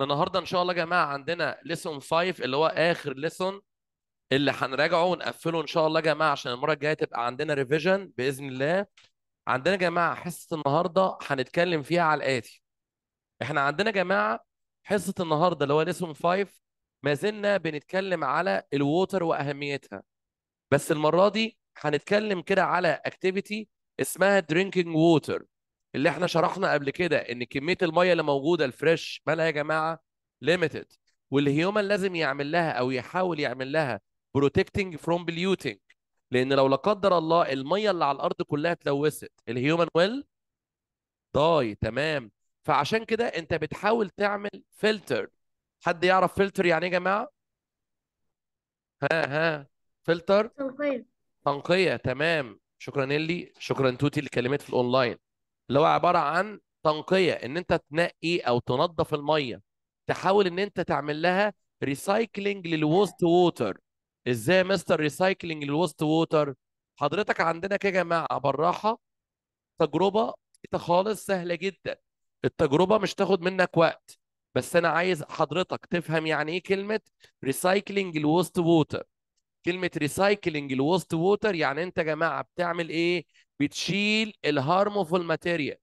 النهارده ان شاء الله يا جماعه عندنا ليسون 5 اللي هو اخر ليسون اللي هنراجعه ونقفله ان شاء الله يا جماعه عشان المره الجايه تبقى عندنا ريفيجن باذن الله عندنا يا جماعه حصه النهارده هنتكلم فيها على الاتي احنا عندنا يا جماعه حصه النهارده اللي هو ليسون 5 ما زلنا بنتكلم على الووتر واهميتها بس المره دي هنتكلم كده على اكتيفيتي اسمها درينكينج ووتر اللي احنا شرحنا قبل كده ان كميه الميه اللي موجوده الفريش مالها يا جماعه ليميتد والهيومن لازم يعمل لها او يحاول يعمل لها بروتكتنج فروم بليوتنج لان لو لا قدر الله الميه اللي على الارض كلها اتلوثت الهيومن ويل داي تمام فعشان كده انت بتحاول تعمل فلتر حد يعرف فلتر يعني ايه يا جماعه ها ها فلتر تنقيه تنقيه تمام شكرا نيلي شكرا توتي اللي كلمت في الاونلاين اللي هو عباره عن تنقيه ان انت تنقي او تنظف الميه تحاول ان انت تعمل لها ريسايكلينج للوست ووتر ازاي مستر ريسايكلينج للوست ووتر حضرتك عندنا كده يا جماعه بالراحه تجربه خالص سهله جدا التجربه مش تاخد منك وقت بس انا عايز حضرتك تفهم يعني ايه كلمه ريسايكلينج الوست ووتر كلمه ريسايكلينج الوست ووتر يعني انت يا جماعه بتعمل ايه بتشيل الهارمفول ماتيريال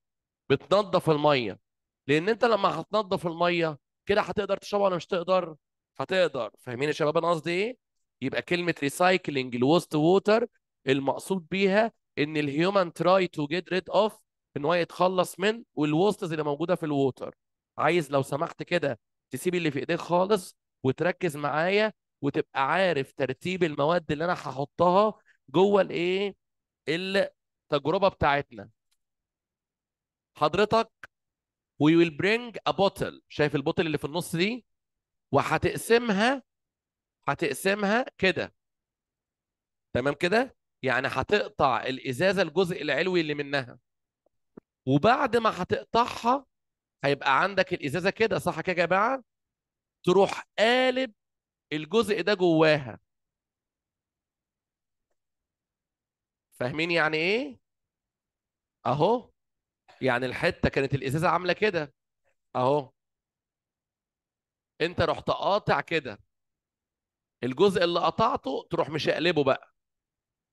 بتنضف الميه لان انت لما هتنضف الميه كده هتقدر تشربها ولا مش تقدر هتقدر فاهمين يا شباب انا قصدي ايه يبقى كلمه ريسايكلينج الوست ووتر المقصود بيها ان الهيومن تراي تو جيت ريد اوف ان هو يتخلص من والوستز اللي موجوده في الووتر عايز لو سمحت كده تسيب اللي في ايديك خالص وتركز معايا وتبقى عارف ترتيب المواد اللي انا هحطها جوه الايه التجربه بتاعتنا حضرتك we will bring a bottle شايف البوتل اللي في النص دي وهتقسمها هتقسمها كده تمام كده يعني هتقطع الازازه الجزء العلوي اللي منها وبعد ما هتقطعها هيبقى عندك الازازه كده صح كده يا جماعه تروح قالب الجزء ده جواها فاهمين يعني ايه اهو يعني الحته كانت الازازه عامله كده اهو انت رحت قاطع كده الجزء اللي قطعته تروح مشقلبه بقى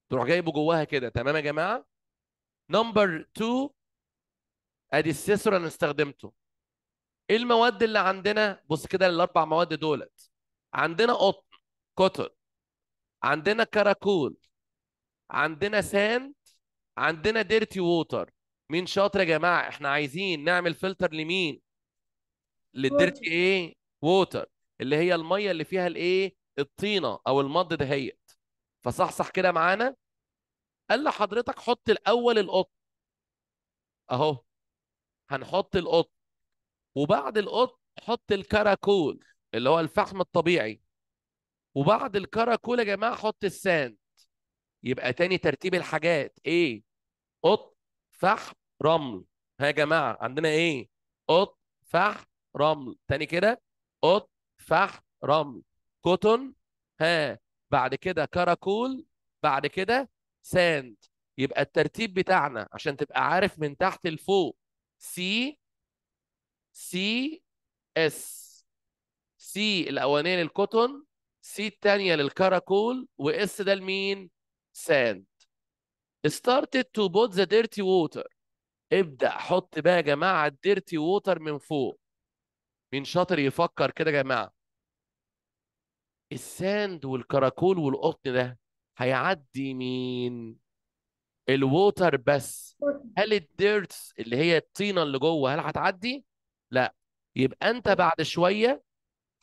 تروح جايبه جواها كده تمام يا جماعه نمبر 2 ادي السيسور انا استخدمته ايه المواد اللي عندنا بص كده الاربع مواد دولت عندنا قطن قطن عندنا كراكول عندنا ساند عندنا ديرتي ووتر مين شاطر يا جماعه احنا عايزين نعمل فلتر لمين للديرتي ايه ووتر اللي هي الميه اللي فيها الايه الطينه او المض دهيت فصحصح كده معانا قال لحضرتك حط الاول القط اهو هنحط القط وبعد القط حط الكراكول اللي هو الفحم الطبيعي وبعد الكراكول يا جماعه حط الساند يبقى تاني ترتيب الحاجات ايه قط فحم رمل ها يا جماعه عندنا ايه قط فحم رمل تاني كده قط فحم رمل كوتون ها بعد كده كراكول بعد كده ساند يبقى الترتيب بتاعنا عشان تبقى عارف من تحت لفوق سي سي اس سي الاولانيه للكوتون سي الثانيه للكراكول واس ده لمين sand started to put the dirty water ابدأ حط بقى يا جماعة الديرتي ووتر من فوق مين شاطر يفكر كده يا جماعة الساند والكراكول والقطن ده هيعدي مين الووتر بس هل الديرتس اللي هي الطينة اللي جوه هل هتعدي لا يبقى انت بعد شوية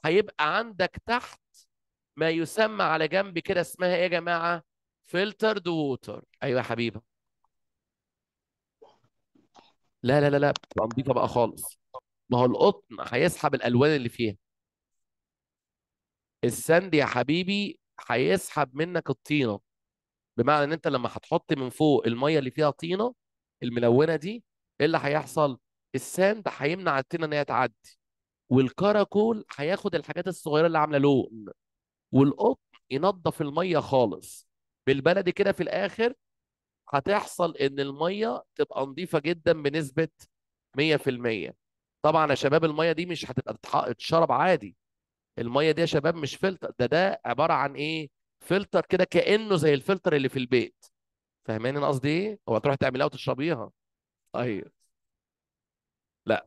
هيبقى عندك تحت ما يسمى على جنب كده اسمها ايه يا جماعة فلترد ووتر ايوه يا حبيبه لا لا لا لا بتبقى نظيفه بقى خالص ما هو القطن هيسحب الالوان اللي فيها الساند يا حبيبي هيسحب منك الطينه بمعنى ان انت لما هتحط من فوق الميه اللي فيها طينه الملونه دي ايه اللي هيحصل الساند هيمنع الطينه ان هي تعدي والكراكول هياخد الحاجات الصغيره اللي عامله لون والقطن ينضف الميه خالص بالبلدي كده في الاخر هتحصل ان الميه تبقى نظيفه جدا بنسبه 100% طبعا يا شباب الميه دي مش هتبقى تتشرب عادي الميه دي يا شباب مش فلتر ده ده عباره عن ايه فلتر كده كانه زي الفلتر اللي في البيت فاهماني انا قصدي ايه هو تروح تعملها وتشربيها طيب لا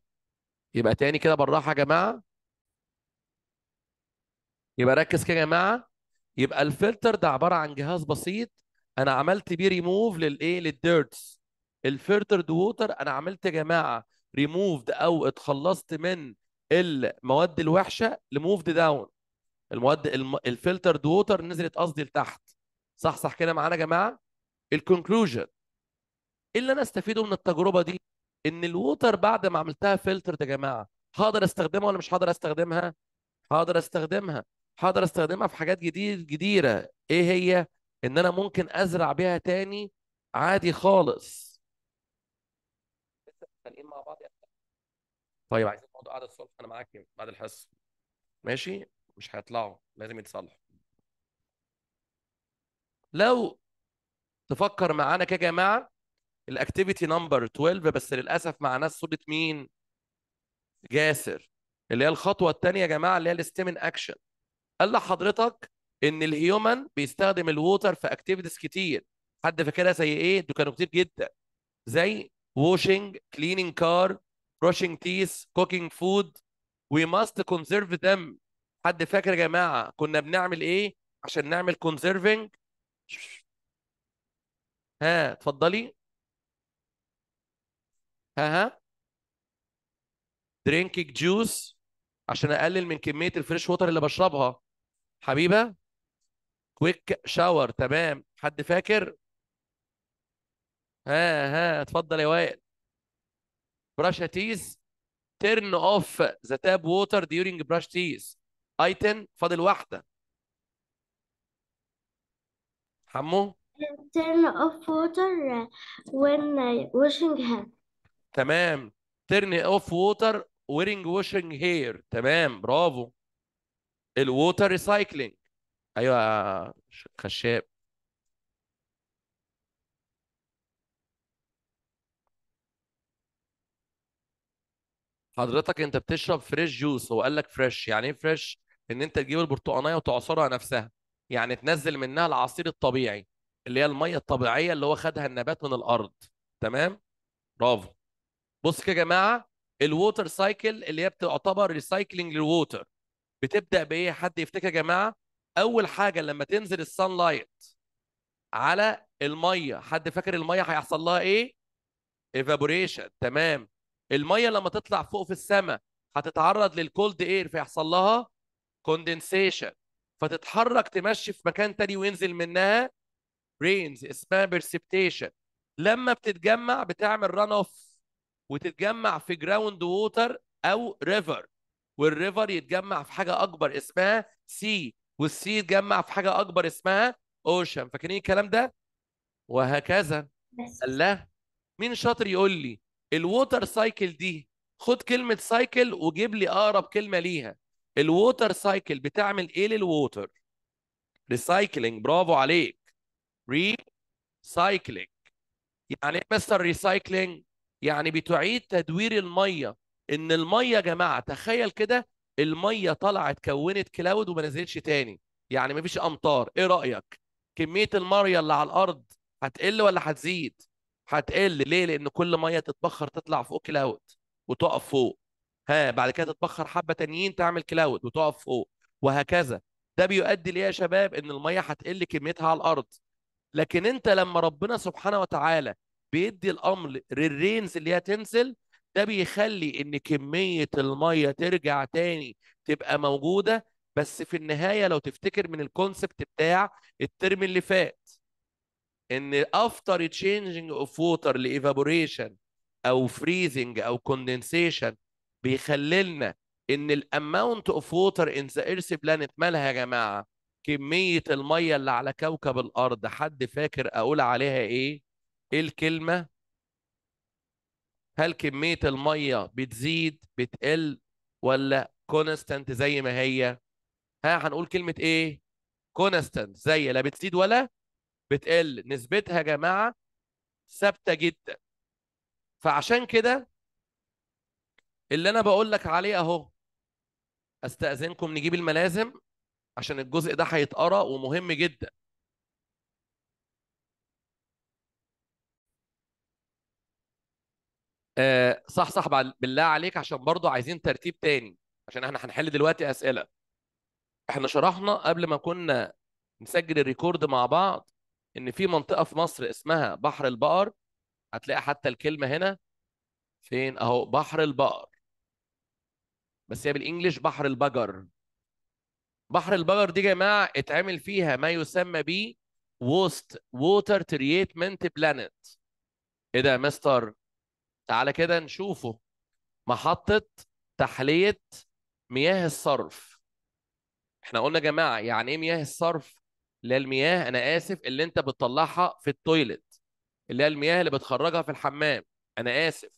يبقى تاني كده بالراحه يا جماعه يبقى ركز كده يا جماعه يبقى الفلتر ده عباره عن جهاز بسيط انا عملت بيه ريموف للايه للديرتس الفلترد ووتر انا عملت يا جماعه ريموفد او اتخلصت من المواد الوحشه لموفد داون المواد الفلترد ووتر نزلت قصدي لتحت صح صح كده معانا يا جماعه الكونكلوجن إيه اللي انا استفيده من التجربه دي ان الووتر بعد ما عملتها فلترد يا جماعه هقدر استخدمها ولا مش هقدر استخدمها هقدر استخدمها هقدر استخدمها في حاجات جديد جديده ايه هي ان انا ممكن ازرع بيها تاني عادي خالص مع بعض طيب عايزين موضوع قعده الصبح انا معاك بعد الحصه ماشي مش هيطلعوا لازم يتصلحوا لو تفكر معانا كده يا جماعه الاكتيفيتي نمبر 12 بس للاسف مع ناس صوره مين جاسر اللي هي الخطوه الثانيه يا جماعه اللي هي الاستيمن اكشن قال لحضرتك ان الهيومن بيستخدم الووتر في اكتيفيتيز كتير حد فاكرها زي ايه دول كانوا كتير جدا زي واشنج كليننج كار brushing teeth cooking food we must conserve them حد فاكر يا جماعه كنا بنعمل ايه عشان نعمل conserving ها اتفضلي ها ها drinking juice عشان اقلل من كميه الفريش ووتر اللي بشربها حبيبه كويك شاور تمام حد فاكر ها ها اتفضل يا وائل brush teeth turn off the tap water during brush teeth ايتن فاضل واحده حمو turn off water when washing hair تمام turn off water wearing washing hair تمام برافو الووتر ريسايكلينج ايوه يا خشاب حضرتك انت بتشرب فريش جوس هو قال لك فريش يعني ايه فريش ان انت تجيب البرتقانيه وتعصرها نفسها يعني تنزل منها العصير الطبيعي اللي هي الميه الطبيعيه اللي هو خدها النبات من الارض تمام برافو بص كده يا جماعه الووتر سايكل اللي هي بتعتبر ريسايكلينج للووتر بتبدا بايه حد يفتكر يا جماعه اول حاجه لما تنزل السان لايت على الميه حد فاكر الميه هيحصل لها ايه ايفابوريشن تمام الميه لما تطلع فوق في السماء هتتعرض للكولد اير فيحصل لها كوندنسيشن فتتحرك تمشي في مكان تاني وينزل منها رينز اسمها بيرسبتيشن لما بتتجمع بتعمل ران اوف وتتجمع في جراوند ووتر او ريفر والريفر يتجمع في حاجه اكبر اسمها سي والسي يتجمع في حاجه اكبر اسمها اوشن فاكرين الكلام ده وهكذا قال له مين شاطر يقول لي الووتر سايكل دي خد كلمه سايكل وجيب لي اقرب كلمه ليها الووتر سايكل بتعمل ايه للووتر ريسايكلينج برافو عليك ريسايكلينج يعني ايه مستر ريسايكلينج يعني بتعيد تدوير الميه ان الميه يا جماعه تخيل كده الميه طلعت كونت كلاود وما نزلتش تاني يعني ما فيش امطار ايه رايك كميه الميه اللي على الارض هتقل ولا هتزيد هتقل ليه لان كل ميه تتبخر تطلع فوق كلاود وتقف فوق ها بعد كده تتبخر حبه تانيين تعمل كلاود وتقف فوق وهكذا ده بيؤدي ليه يا شباب ان الميه هتقل كميتها على الارض لكن انت لما ربنا سبحانه وتعالى بيدي الامر للرينز اللي هي تنزل ده بيخلي ان كميه الميه ترجع تاني تبقى موجوده بس في النهايه لو تفتكر من الكونسبت بتاع الترم اللي فات ان افتر تشينجينج اوف ووتر لايفابوريشن او فريزنج او كوندنسيشن بيخللنا ان الاماونت اوف ووتر ان ذا ايرث بلانت مالها يا جماعه كميه الميه اللي على كوكب الارض حد فاكر اقول عليها ايه ايه الكلمه هل كميه الميه بتزيد بتقل ولا كونستانت زي ما هي ها هنقول كلمه ايه كونستانت زي لا بتزيد ولا بتقل نسبتها يا جماعه ثابته جدا فعشان كده اللي انا بقول لك عليه اهو استاذنكم نجيب الملازم عشان الجزء ده هيتقرا ومهم جدا آه صح صح بالله عليك عشان برضو عايزين ترتيب تاني عشان احنا هنحل دلوقتي اسئله احنا شرحنا قبل ما كنا نسجل الريكورد مع بعض ان في منطقه في مصر اسمها بحر البقر هتلاقي حتى الكلمه هنا فين اهو بحر البقر بس هي بالانجلش بحر البجر بحر البجر دي يا جماعه اتعمل فيها ما يسمى ب ووست ووتر تريتمنت بلانت ايه ده يا مستر تعالى كده نشوفه محطة تحلية مياه الصرف احنا قلنا يا جماعة يعني ايه مياه الصرف اللي هي المياه انا اسف اللي انت بتطلعها في التويلت اللي هي المياه اللي بتخرجها في الحمام انا اسف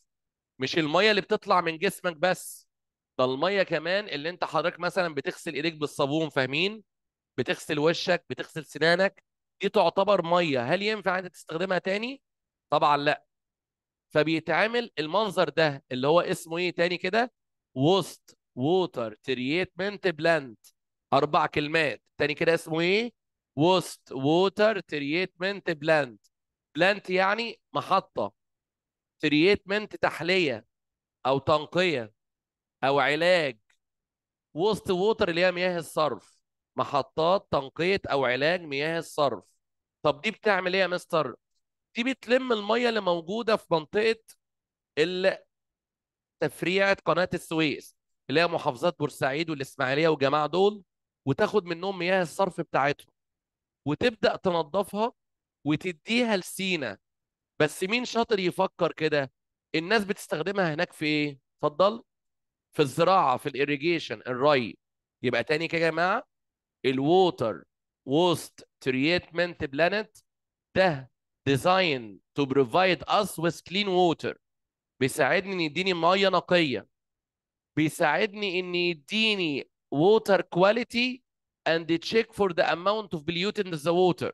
مش المياه اللي بتطلع من جسمك بس ده المياه كمان اللي انت حضرتك مثلا بتغسل ايديك بالصابون فاهمين بتغسل وشك بتغسل سنانك دي تعتبر ميه هل ينفع انت تستخدمها تاني طبعا لا فبيتعمل المنظر ده اللي هو اسمه ايه تاني كده وسط ووتر تريتمنت بلانت اربع كلمات تاني كده اسمه ايه وسط ووتر تريتمنت بلانت بلانت يعني محطه تريتمنت تحليه او تنقيه او علاج وسط ووتر اللي هي مياه الصرف محطات تنقيه او علاج مياه الصرف طب دي بتعمل ايه يا مستر دي بتلم الميه اللي موجوده في منطقه تفريعه قناه السويس اللي هي محافظات بورسعيد والاسماعيليه والجماعه دول وتاخد منهم مياه الصرف بتاعتهم وتبدا تنظفها وتديها لسينا بس مين شاطر يفكر كده الناس بتستخدمها هناك في ايه اتفضل في الزراعه في الاريجيشن الري يبقى تاني كده يا جماعه الووتر ووست تريتمنت بلانت ده designed to provide us with clean water بيساعدني ان يديني ميه نقيه بيساعدني ان يديني water quality and check for the amount of pollutant in the water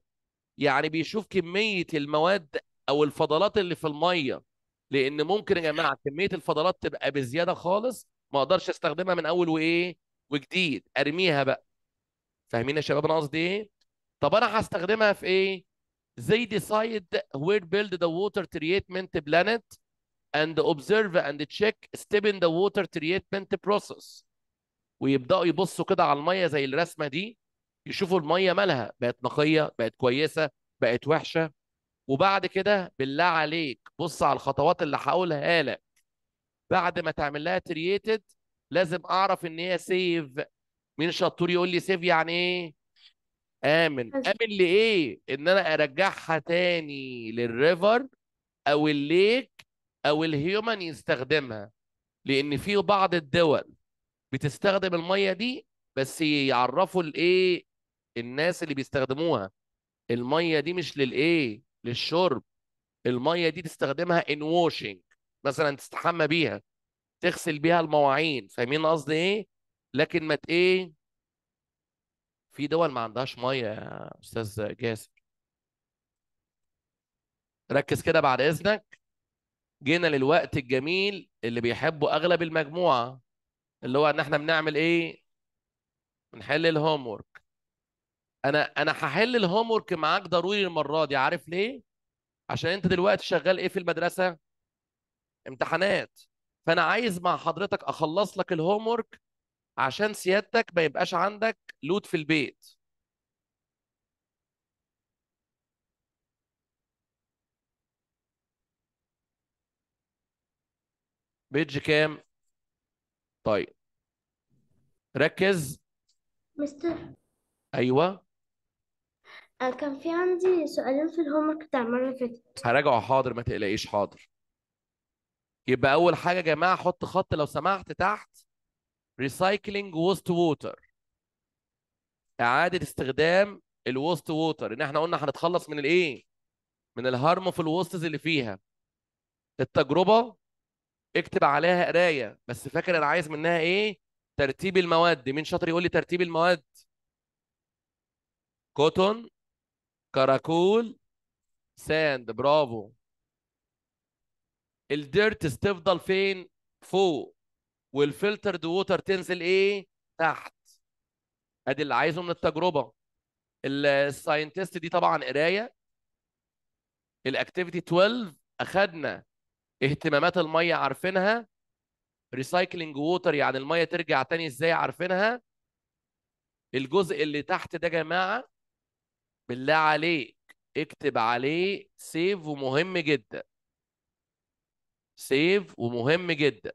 يعني بيشوف كميه المواد او الفضلات اللي في الميه لان ممكن يا جماعه كميه الفضلات تبقى بزياده خالص ما اقدرش استخدمها من اول وايه وجديد ارميها بقى فاهمين يا شباب انا قصدي ايه طب انا هستخدمها في ايه they decide where build the water treatment planet and observe and check step in the water treatment process ويبداوا يبصوا كده على الميه زي الرسمه دي يشوفوا الميه مالها بقت نقيه بقت كويسه بقت وحشه وبعد كده بالله عليك بص على الخطوات اللي هقولها لك بعد ما تعمل لها تريتد لازم اعرف ان هي سيف مين شطور يقول لي سيف يعني ايه امن امن لايه ان انا ارجعها تاني للريفر او الليك او الهيومن يستخدمها لان في بعض الدول بتستخدم الميه دي بس يعرفوا الايه الناس اللي بيستخدموها الميه دي مش للايه للشرب الميه دي تستخدمها ان واشنج مثلا تستحمى بيها تغسل بيها المواعين فاهمين قصدي ايه لكن ما ايه في دول ما عندهاش ميه يا استاذ جاسم ركز كده بعد اذنك جينا للوقت الجميل اللي بيحبه اغلب المجموعه اللي هو ان احنا بنعمل ايه بنحل الهوم ورك انا انا هحل الهوم ورك معاك ضروري المره دي عارف ليه عشان انت دلوقتي شغال ايه في المدرسه امتحانات فانا عايز مع حضرتك اخلص لك الهوم ورك عشان سيادتك ما يبقاش عندك لود في البيت بيج كام طيب ركز مستر ايوه آه، كان في عندي سؤالين في الهوم ورك بتاع المره اللي فاتت هراجعه حاضر ما تقلقيش حاضر يبقى اول حاجه يا جماعه حط خط لو سمحت تحت ريسايكلينج ووست ووتر اعاده استخدام الوست ووتر ان احنا قلنا هنتخلص من الايه من في الوستز اللي فيها التجربه اكتب عليها قرايه بس فاكر انا عايز منها ايه ترتيب المواد مين شاطر يقول لي ترتيب المواد كوتون كراكول ساند برافو الديرتس تفضل فين فوق والفلترد ووتر تنزل ايه تحت ادي اللي عايزه من التجربه الساينتست دي طبعا قرايه الاكتيفيتي 12 اخدنا اهتمامات الميه عارفينها ريسايكلينج ووتر يعني الميه ترجع تاني ازاي عارفينها الجزء اللي تحت ده يا جماعه بالله عليك اكتب عليه سيف ومهم جدا سيف ومهم جدا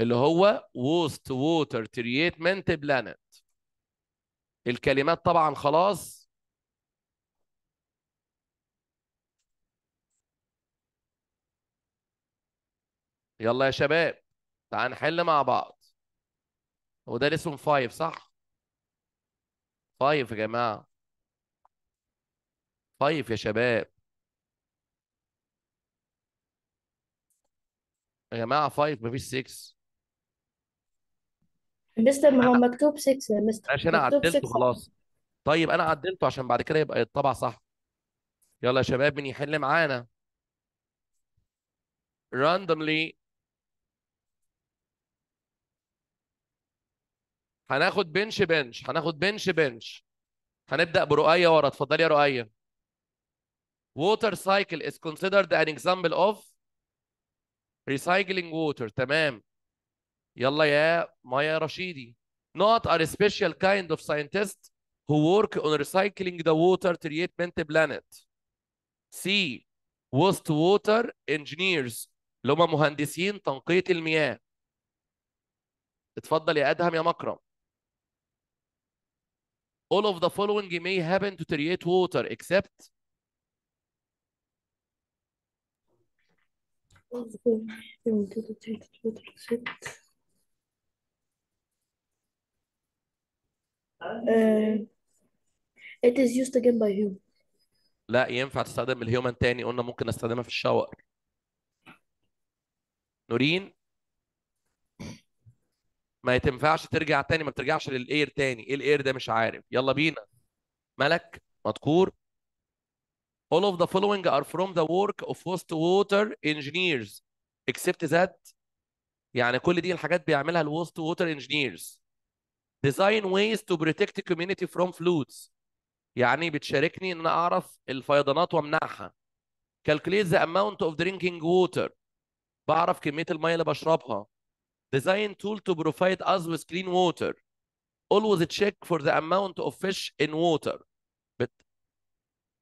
اللي هو ووست ووتر تريتمنت بلانت الكلمات طبعا خلاص يلا يا شباب تعال نحل مع بعض وده الاسم فايف صح فايف يا جماعه فايف يا شباب يا جماعه فايف مفيش 6 مستر ما هو مكتوب 6 يا مستر عشان انا مكتوب عدلته 6 خلاص طيب انا عدلته عشان بعد كده يبقى يتطبع صح يلا يا شباب مين يحل معانا راندوملي هناخد بنش بنش هناخد بنش بنش هنبدأ برؤية ورا اتفضلي يا رؤية water cycle is considered an example of recycling water تمام يلا يا مايا رشيدي Not a special kind of scientist who work on recycling the water to treatment planet. C. Waste water engineers اللي هم مهندسين تنقية المياه. اتفضل يا أدهم يا مكرم. All of the following may happen to treat water except All of the following may happen to treat water except آه، it is used again by you. لا ينفع تستخدم الهيومن تاني قلنا ممكن نستخدمها في الشاور نورين ما تنفعش ترجع تاني ما بترجعش للاير تاني ايه الاير ده مش عارف يلا بينا ملك مذكور All of the following are from the work of wastewater engineers except that يعني كل دي الحاجات بيعملها الوست ووتر انجينيرز design ways to protect the community from floods يعني بتشاركني ان اعرف الفيضانات وامنعها calculate the amount of drinking water بعرف كميه الميه اللي بشربها design tool to provide us with clean water always check for the amount of fish in water بت...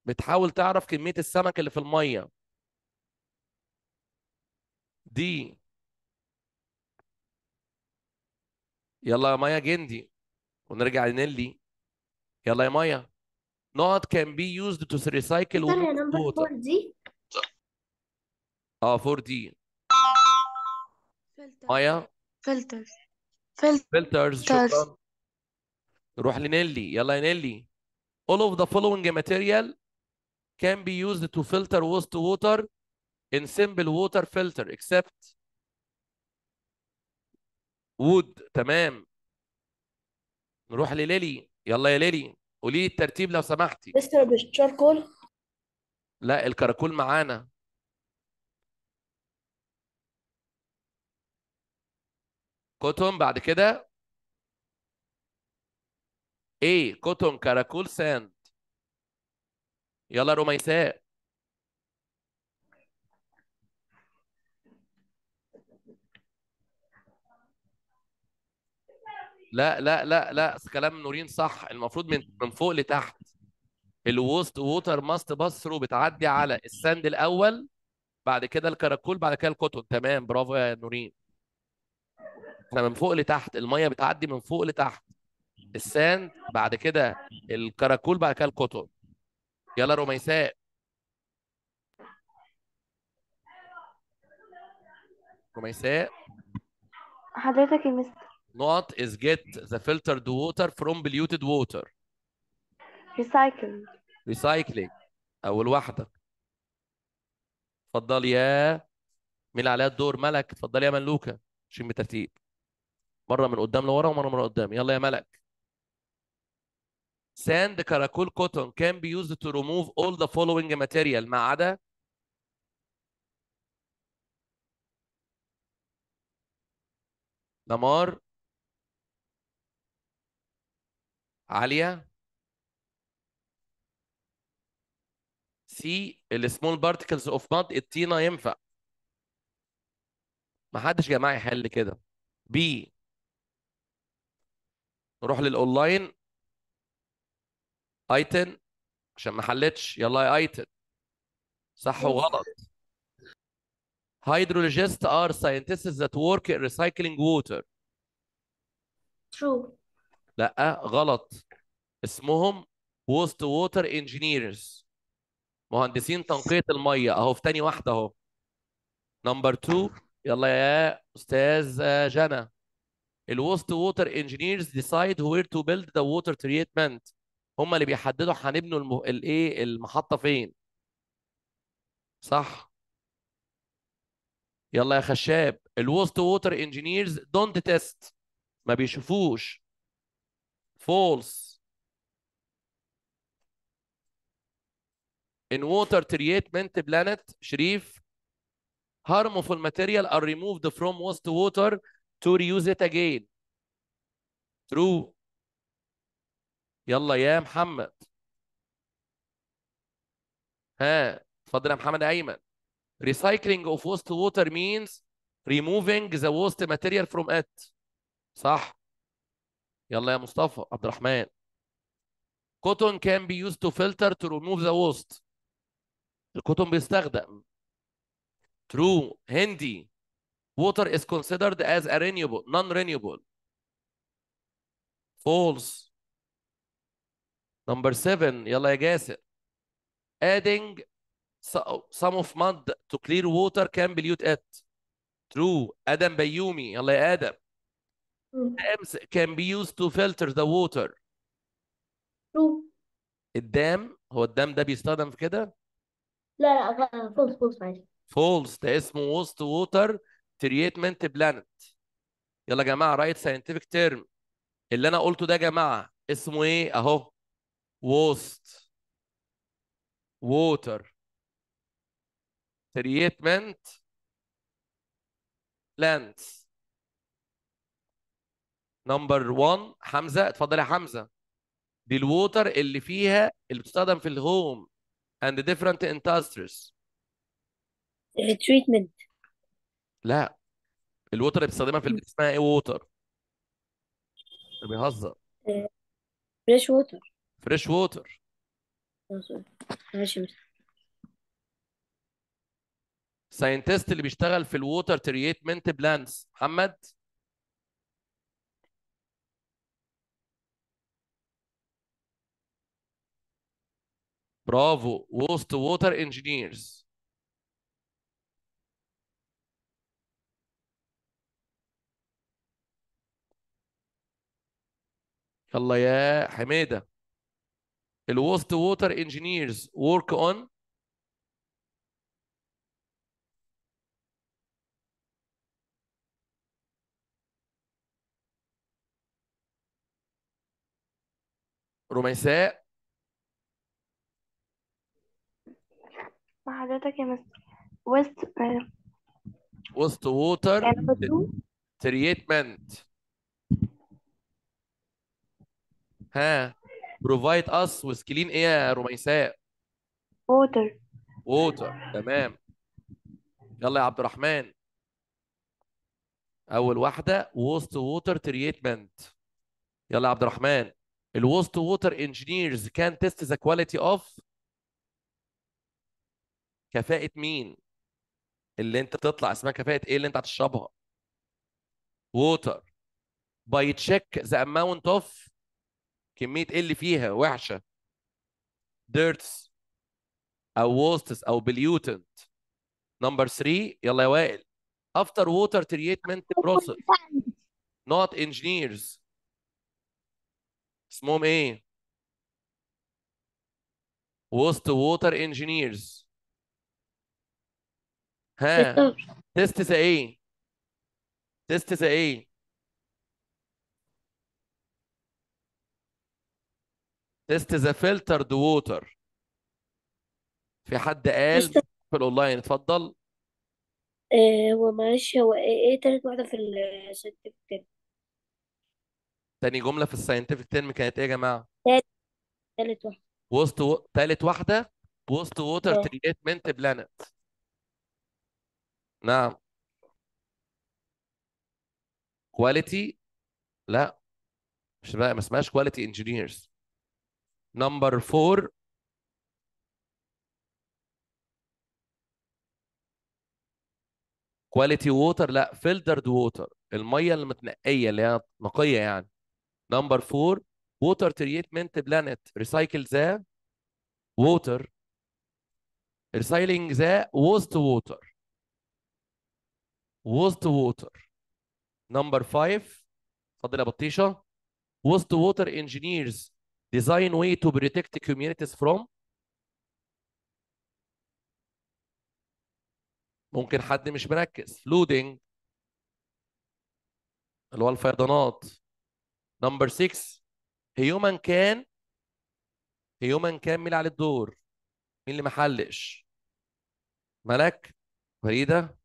بتحاول تعرف كميه السمك اللي في الميه دي يلا يا مايا جندي ونرجع لنيلي يلا يا مايا not can be used to recycle water دي اه 4 دي مايا فلتر فلترز نروح لنيلي يلا يا نيلي all of the following material can be used to filter waste water in simple water filter except وود تمام نروح لليلي يلا يا ليلي قولي لي الترتيب لو سمحتي مستر بالشاركول لا الكراكول معانا كوتون بعد كده ايه كوتون كراكول ساند يلا رميساء لا لا لا لا كلام نورين صح المفروض من من فوق لتحت الوست ووتر ماست ثرو بتعدي على الساند الاول بعد كده الكراكول بعد كده الكوتون تمام برافو يا نورين احنا من فوق لتحت الميه بتعدي من فوق لتحت الساند بعد كده الكراكول بعد كده الكوتون يلا رميساء رميساء حضرتك يا مستر not is get the filtered water from polluted water recycling recycling اول واحده اتفضل يا مين اللي عليها الدور ملك اتفضل يا ملوكه عشان بترتيب مره من قدام لورا ومره من قدام يلا يا ملك sand caracol cotton can be used to remove all the following material ما عدا نمار عاليه سي small particles of mud الطينه ينفع ما حدش جماعي يحل كده بي نروح للاونلاين ايتن عشان ما حلتش يلا يا ايتن صح وغلط hydrologists are scientists that work in recycling water true لا غلط اسمهم وست ووتر انجينيرز مهندسين تنقية المية اهو في تاني واحدة اهو نمبر 2 يلا يا استاذ جنى الوست ووتر انجينيرز ديسايد وير تو بيلد ذا ووتر تريتمنت هم اللي بيحددوا هنبنوا الايه المحطة فين صح يلا يا خشاب الوست ووتر انجينيرز دونت تيست ما بيشوفوش false in water treatment planet شريف harmful material are removed from waste water to reuse it again true يلا يا محمد ها اتفضل يا محمد ايمن recycling of waste water means removing the waste material from it صح يلا يا مصطفى عبد الرحمن cotton can be used to filter to remove the waste الكوتون بيستخدم true هندي water is considered as a renewable non renewable false number 7 يلا يا جاسر adding some of mud to clear water can pollute it true ادم بيومي يلا يا ادم dams can be used to filter the water true الدام هو الدام ده بيستخدم في كده لا لا فولس فولس معلش فولس ده اسمه وسط ووتر تريتمنت بلانت يلا يا جماعه رايت ساينتفك تيرم اللي انا قلته ده يا جماعه اسمه ايه اهو وسط ووتر تريتمنت بلانتس نمبر 1 حمزه اتفضل يا حمزه دي الووتر اللي فيها اللي بتستخدم في الهوم اند ديفرنت انتاستريس التريتمنت لا الووتر اللي بتستخدمها في البيت اسمها ايه ووتر بيهزر فريش ووتر فريش ووتر ماشي ساينتست اللي بيشتغل في الووتر تريتمنت بلانس محمد Bravo, Wost Water Engineers. يلا يا حميدة ال Wost Water Engineers work on رميساء مع حضرتك يا مستر وست وست ووتر تريتمنت ها بروفايد اس with clean ايه يا رميساء؟ ووتر ووتر تمام يلا يا عبد الرحمن اول واحده وست ووتر تريتمنت يلا يا عبد الرحمن الوست ووتر انجينيرز كان تيست ذا كواليتي اوف كفاءه مين اللي انت بتطلع اسمها كفاءه ايه اللي انت هتشربها ووتر باي تشيك ذا اماونت اوف كميه ايه اللي فيها وحشه ديرتس او ووستس او بليوتنت نمبر 3 يلا يا وائل افتر ووتر تريتمنت بروسس نوت انجينيرز اسمهم ايه وست ووتر انجينيرز ها تيست زي ايه تيست زي ايه تيست ذا ايه؟ دو ووتر في حد قال في الاونلاين اتفضل آه، هو معلش هو ايه, إيه تالت واحدة في الساينتفك تيرم تاني جملة في الساينتفك تيرم كانت ايه يا جماعة؟ تالت واحدة وسط تالت واحدة وسط ووتر تريتمنت بلانت نعم كواليتي لا مش بقى ما اسمهاش كواليتي انجينيرز نمبر 4 كواليتي ووتر لا فلترد ووتر الميه المتنقيه اللي هي نقيه يعني نمبر 4 ووتر تريتمنت بلانت ريسايكل ذا ووتر ريسايلينج ذا ووست ووتر وسط ووتر نمبر 5 اتفضل يا بطيشه وسط ووتر انجينيرز ديزاين واي تو بروتكت كوميونيتيز فروم ممكن حد مش مركز flooding اللي هو الفيضانات نمبر 6 هيومن كان هيومن كان مين اللي عليه الدور مين اللي محلش ملك فريده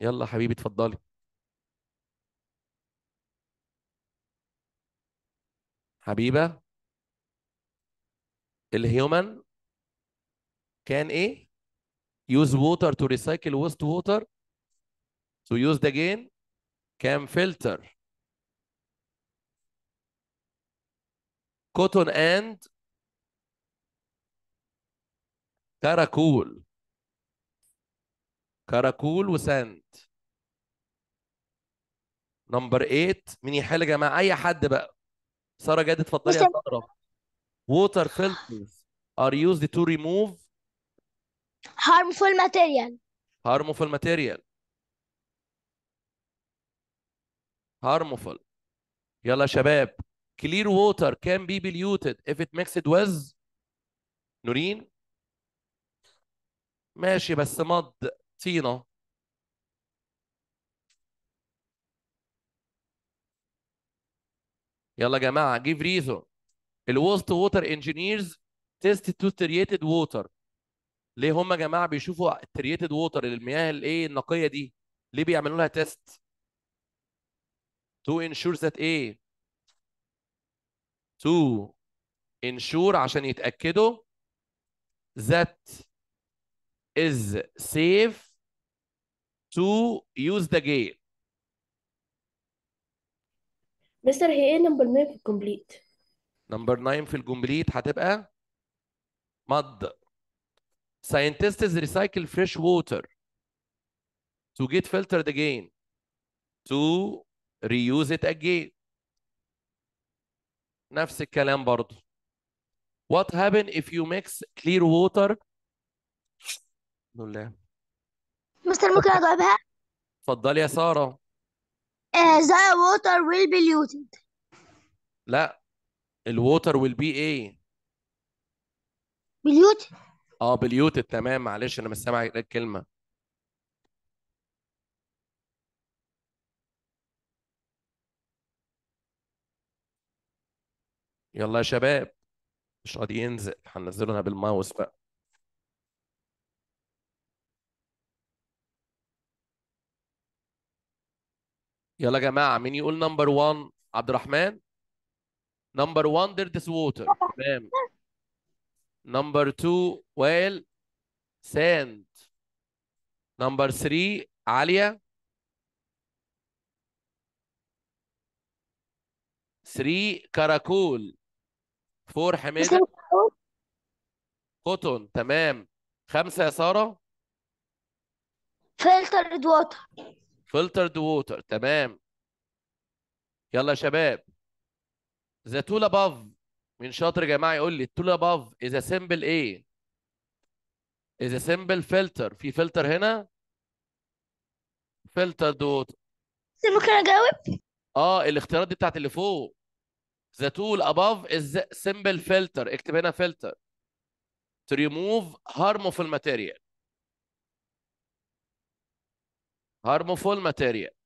يلا حبيبي اتفضلي حبيبة الهيومن كان ايه use water to recycle waste water to use again can filter cotton and كراكول كراكول وساند نمبر 8 مين يحل يا جماعه اي حد بقى ساره جاد تفضلي يا ساره ووتر فلترز ار يوزد تو ريموف هارمفول ماتيريال هارمفول ماتيريال هارمفول يلا شباب كلير ووتر كان بي بليوتد اف ات ميكسد وذ نورين ماشي بس مض طينة يلا يا جماعة جيب ريزو الوست ووتر انجينيرز تيست تو تريتد ووتر ليه هم يا جماعة بيشوفوا تريتد ووتر المياه الايه النقية دي ليه بيعملوا لها تيست تو انشور ذات ايه تو انشور عشان يتأكدوا ذات is safe to use the gate. مستر هي ايه نمبر 9 في الكومبليت؟ نمبر 9 في الكومبليت هتبقى مض. Scientists recycle fresh water to get filtered again to reuse it again. نفس الكلام برضه. What happens if you mix clear water الحمد لله مستر ممكن اتفضل اتفضلي يا سارة ذا ووتر ويل be polluted لا water ويل بي ايه بليوتد اه بليوتد تمام معلش انا مش سامع إيه الكلمة يلا يا شباب مش راضي ينزل هننزله انا بالماوس بقى يلا يا جماعه مين يقول نمبر 1 عبد الرحمن نمبر 1 ديرتس ووتر تمام نمبر 2 وائل ساند نمبر 3 عاليه 3 كراكول 4 حميده كوتون تمام خمسه يا ساره فلترد ووتر filtered water تمام يلا يا شباب the tool above مين شاطر يا جماعه يقول لي tool above is a simple ايه is a simple filter في فلتر هنا filtered water ممكن اجاوب اه الاختيارات دي بتاعت اللي فوق the tool above is simple filter اكتب هنا filter to remove harmful material harmful material